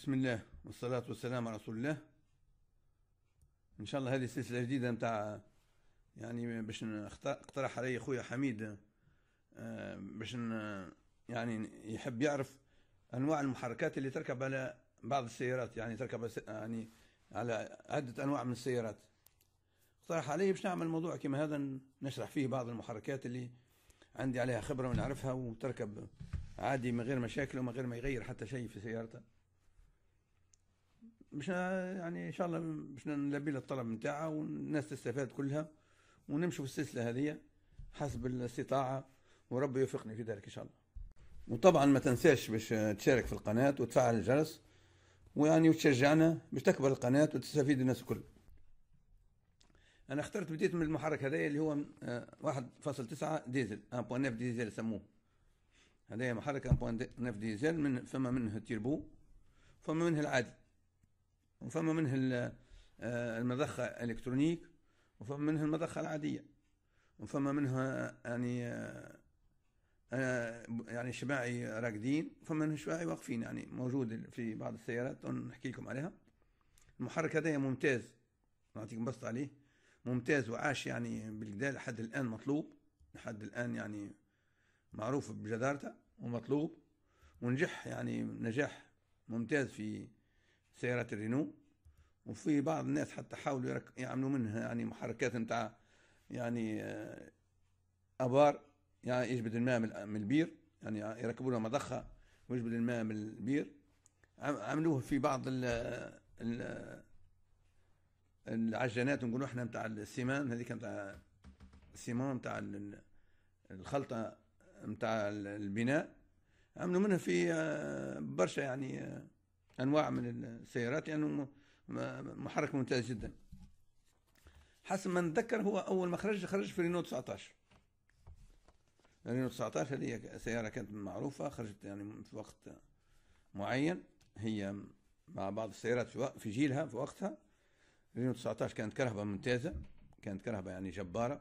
بسم الله والصلاة والسلام على رسول الله إن شاء الله هذه سلسلة جديدة متاع يعني باش اقترح علي أخويا حميد آه، باش يعني يحب يعرف أنواع المحركات اللي تركب على بعض السيارات يعني تركب يعني على عدة أنواع من السيارات اقترح علي باش نعمل موضوع كما هذا نشرح فيه بعض المحركات اللي عندي عليها خبرة ونعرفها وتركب عادي من غير مشاكل ومن غير ما يغير حتى شيء في سيارته باش يعني ان شاء الله باش نلبي له الطلب نتاعها والناس تستفاد كلها ونمشوا في السلسله هذه حسب الاستطاعه وربي يوفقني في ذلك ان شاء الله وطبعا ما تنساش باش تشارك في القناه وتفعل الجرس ويعني وتشجعنا باش تكبر القناه وتستفيد الناس الكل انا اخترت بديت من المحرك هذايا اللي هو 1.9 ديزل 1.9 ديزل يسموه هذايا محرك 1.9 ديزل من فما منه التيربو فما منه العادي وفما منه آه، المضخة الإلكترونيك وفما منه المضخة العادية وفما منها آه، يعني آه، يعني شباعي راقدين وفما منه شباعي واقفين يعني موجود في بعض السيارات نحكي لكم عليها المحرك هذا ممتاز نعطيكم بسط عليه ممتاز وعاش يعني بالكدا لحد الآن مطلوب لحد الآن يعني معروف بجدارته ومطلوب ونجح يعني نجاح ممتاز في سيارات الرينو وفي بعض الناس حتى حاولوا يعملوا منها يعني محركات نتاع يعني آه، ابار يعني يجبد الماء من البير يعني يركبوا لها مضخه ويجبد الماء من البير عملوه في بعض ال ال العجانات نقولوا احنا نتاع السيمان هذيك نتاع السيمان نتاع الخلطه نتاع البناء عملوا منها في آه، برشا يعني آه، أنواع من السيارات لأنه يعني محرك ممتاز جدا حسب ما نتذكر هو أول ما خرج خرج في رينو 19 رينو 19 هذه سيارة كانت معروفة خرجت يعني في وقت معين هي مع بعض السيارات في جيلها في وقتها رينو 19 كانت كرهبة ممتازة كانت كرهبة يعني جبارة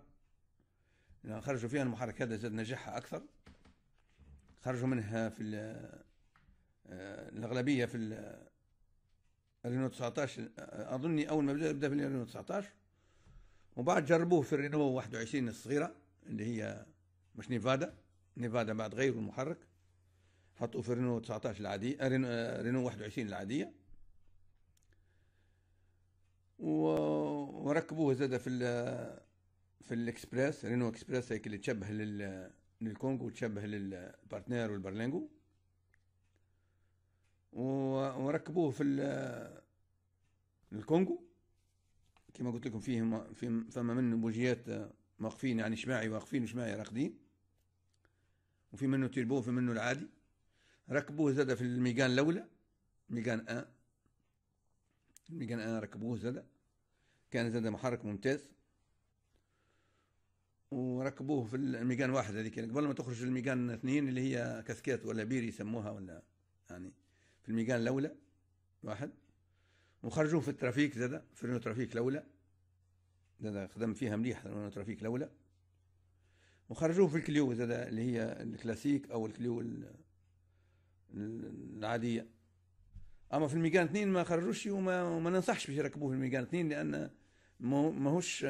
يعني خرجوا فيها المحرك هذا زاد نجاحها أكثر خرجوا منها في الاغلبيه في 2019 اظني اول ما بدا بدا في 2019 وبعد جربوه في الرينو 21 الصغيره اللي هي مش نيفادا نيفادا بعد غير المحرك حطوه في آه، رينو 19 آه، العاديه رينو 21 العاديه وركبوه زاد في الـ في الاكسبريس رينو اكسبريس هيك اللي تشبه للكونغو وتشبه للبارتنير والبرلينغو وركبوه في الكونغو كما قلت لكم فيه فما منه بوجيات واقفين يعني شماعي واقفين وشماعي راقدين وفي منه تيربو وفي منه العادي ركبوه زاد في الميقان الاولى ميقان ان الميقان ان ركبوه زاد كان زاد محرك ممتاز وركبوه في الميقان واحد هذيك قبل ما تخرج الميقان اثنين اللي هي كاسكيت ولا بير يسموها ولا يعني في الميجان الاولى واحد وخرجوه في الترافيك زاد في ترافيك الاولى زاد خدم فيها مليح ترافيك الاولى وخرجوه في الكليو زاد اللي هي الكلاسيك او الكليو العاديه اما في الميجان اثنين ما خرجوش وما ما ننصحش باش يركبوه في الميجان اثنين لان ماهوش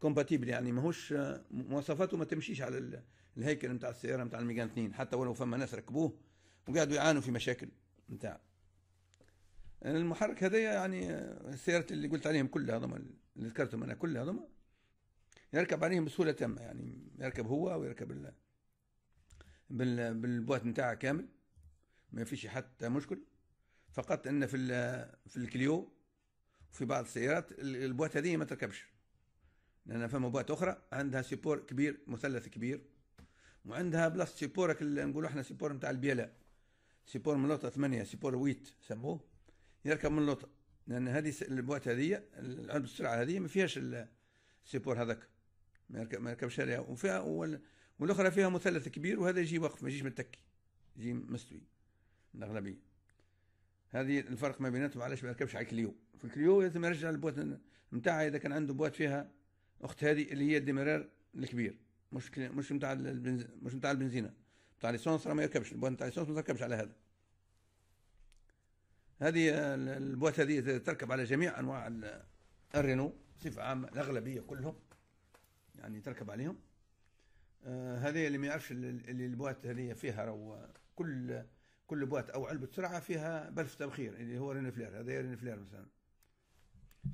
كومباتيبل يعني ماهوش مواصفاته ما تمشيش على الهيكل نتاع السياره نتاع الميجان اثنين حتى ولو فما ناس ركبوه وقعدوا يعانوا في مشاكل بتاع المحرك هذايا يعني السيارات اللي قلت عليهم كلها هذوما اللي ذكرتهم انا كلها هذوما يركب عليهم بسهوله تامه يعني يركب هو ويركب ال... بال... بالبوات نتاعها كامل ما فيش حتى مشكل فقط ان في في الكليو وفي بعض السيارات البوات هذه ما تركبش لان فما بوات اخرى عندها سيبور كبير مثلث كبير وعندها بلاصه سيبورك اللي نقولوا احنا سيبور نتاع البيلا سيبور من لوطة ثمانية سيبور ويت سموه يركب من لوطة لأن هذه البوات هذه العلب السرعة هذه ما فيهاش السيبور هذاك ما يركب ما يركبش عليها وفيها والأخرى فيها مثلث كبير وهذا يجي وقف ما يجيش متكي يجي مستوي الأغلبية هذه الفرق ما بيناتهم علاش ما يركبش على الكليو في الكليو لازم يرجع البوات نتاعها إذا كان عنده بوات فيها أخت هذه اللي هي الدمرار الكبير مش مش نتاع البنزين مش نتاع البنزينه ليسونس راه ما يركبش البوات بتاع ليسونس ما تركبش على هذا هذه البوات هذه تركب على جميع أنواع الرينو بصفة عامة الأغلبية كلهم يعني تركب عليهم آه هذه اللي ما يعرفش اللي البوات هذه فيها رو كل كل بوات او علبه سرعه فيها بلف تبخير اللي هو فلير هذا فلير مثلا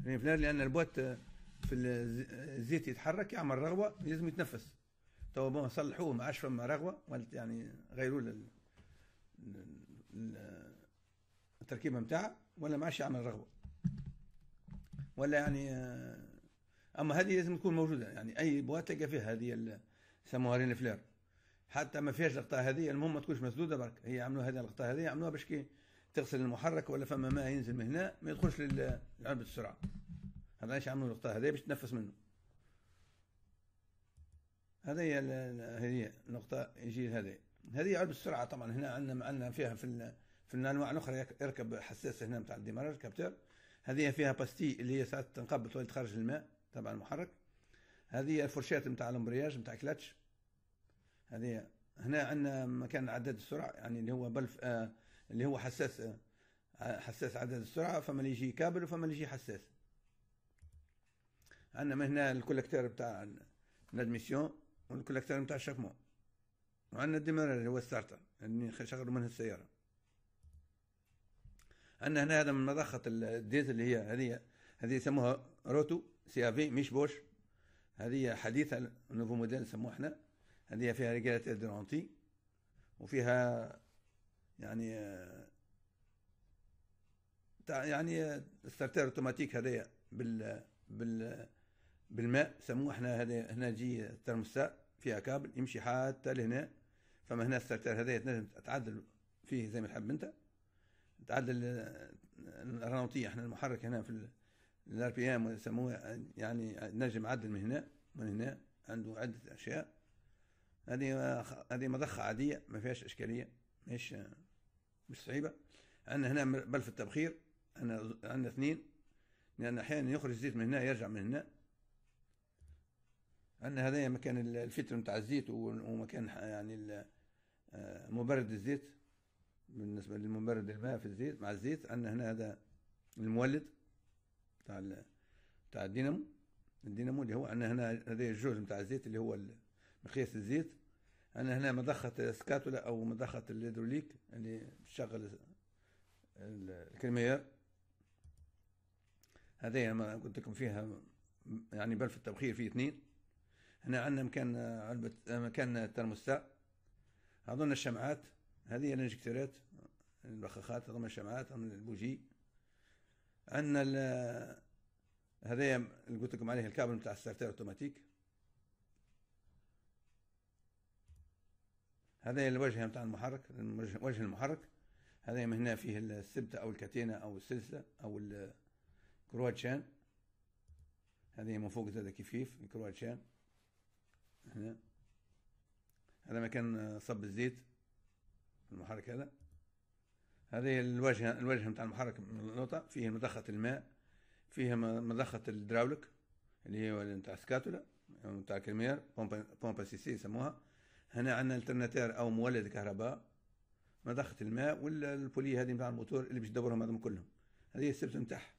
فلير لان البوات في الزيت يتحرك يعمل رغوه لازم يتنفس تو بون صلحوه ما عادش فما رغوه يعني غيروا له التركيبه نتاعها ولا ما عادش يعمل رغوه ولا يعني آه، اما هذه لازم تكون موجوده يعني اي بواط تلقى فيها هذه يسموها رين فلير حتى ما فيهاش الغطاء هذه المهم ما تكونش مسدوده برك هي عملوا هذه اللقطة هذه عملوها باش كي تغسل المحرك ولا فما ماء ينزل من هنا ما يدخلش للعلبة السرعه هذا علاش عملوا اللقطة هذه باش تنفس منه هذه هي هذه نقطة يجي هذه هذه علبة السرعة طبعا هنا عندنا عندنا فيها في في الأنواع الأخرى يركب حساس هنا بتاع الديمارج كابتر هذه فيها باستي اللي هي ساعات تنقبض ولا تخرج الماء تبع المحرك هذه الفرشات نتاع الامبرياج نتاع كلاتش هذه هنا عندنا مكان عداد السرعة يعني اللي هو بلف آه اللي هو حساس آه حساس عدد السرعة فما اللي يجي كابل وفما اللي يجي حساس عندنا من هنا الكولكتير بتاع الادميسيون والكولكتير نتاع الشاكمون وعندنا الديمارير اللي هو الستارتر اللي نشغلوا منها السياره عندنا هنا هذا من مضخه الديزل اللي هي هذه هذه يسموها روتو سي افي مش بوش هذه حديثه نوفو موديل نسموها احنا هذه فيها رجالة درونتي وفيها يعني يعني ستارتر اوتوماتيك هذايا بال بال بالماء سموه احنا هذا هنا جي الترمساء فيها كابل يمشي حتى لهنا فما هنا السرتير هذايا تنجم تعدل فيه زي ما تحب انت تعدل آه، الرانوتية احنا المحرك هنا في الار بي ام يسموه يعني نجم عدل من هنا من هنا عنده عده اشياء هذه آه، هذه مضخه عاديه ما فيهاش اشكاليه مش آه، مش صعيبه عندنا هنا بلف التبخير عندنا عندنا اثنين لان احيانا يخرج زيت من هنا يرجع من هنا ان هذا يعني مكان الفلتر نتاع الزيت ومكان يعني آه، مبرد الزيت بالنسبه للمبرد الماء في الزيت مع الزيت عندنا هنا هذا المولد تاع تاع الدينامو الدينامو اللي هو عندنا هنا هذا الجوز نتاع الزيت اللي هو مقياس الزيت عندنا هنا مضخه سكاتولا او مضخه الهيدروليك اللي تشغل الكريمير هذه ما قلت لكم فيها يعني بلف التبخير فيه اثنين هنا عندنا مكان علبة مكان الترمستاء هذون الشمعات هذه الانجكتورات البخاخات هذون الشمعات هذون البوجي عندنا هذايا اللي قلت لكم عليه الكابل نتاع السارتير اوتوماتيك هذا الوجه نتاع المحرك وجه المحرك هذا من هنا فيه السبتة أو الكتينة أو السلسلة أو الكرواتشان هذه من فوق زاد كيف كيف الكرواتشان هنا هذا مكان صب الزيت المحرك هذا هذه الواجهة الواجهة نتاع المحرك النقطه فيه مضخة الماء فيها مضخة الدراولك اللي هي نتاع سكاتولا نتاع كرمير بومبا سيسي سي سي يسموها هنا عندنا الترناتير او مولد كهرباء مضخة الماء والبوليه هذه نتاع الموتور اللي باش تدورهم هذوما كلهم هذه هي السبت نتاعها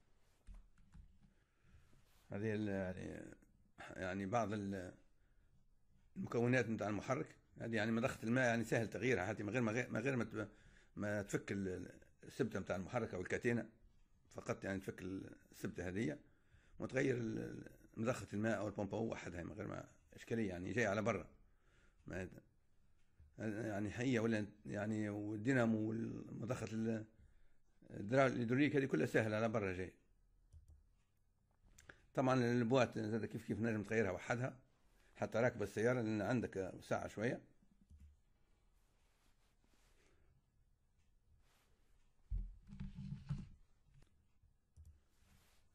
هذه يعني-, يعني بعض ال المكونات نتاع المحرك هذه يعني مضخه الماء يعني سهل تغييرها هذه من غير ما غير ما ما تفك السبته نتاع المحرك او الكاتينه فقط يعني تفك السبته هذه وتغير مضخه الماء او البومبا وحدها من غير ما اشكاليه يعني جاي على برا يعني حقيقه ولا يعني والدينامو ومضخه الدراع الهيدروليك هذه كلها سهله على برا جاي طبعا البوات كيف كيف نجم تغيرها وحدها حتى راكب السيارة لأن عندك ساعة شوية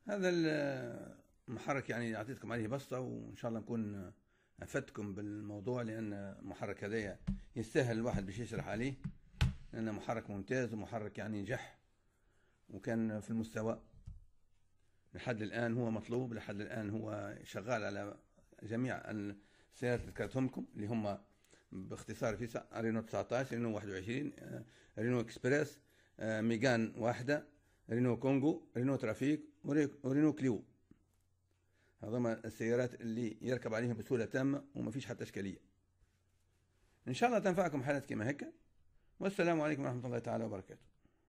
هذا المحرك يعني أعطيتكم عليه بسطة وإن شاء الله نكون أفدتكم بالموضوع لأن المحرك هذايا يستاهل الواحد باش يشرح عليه لأنه محرك ممتاز ومحرك يعني نجح وكان في المستوى لحد الآن هو مطلوب لحد الآن هو شغال على جميع السيارات اللي ذكرتهمكم اللي هم باختصار في رينو 19 رينو 21 آه، رينو اكسبريس آه، ميغان واحدة رينو كونغو رينو ترافيك ورينو كليو هذوما السيارات اللي يركب عليها بسهولة تامة وما فيش حتى إشكالية إن شاء الله تنفعكم حالات كما هكا والسلام عليكم ورحمة الله تعالى وبركاته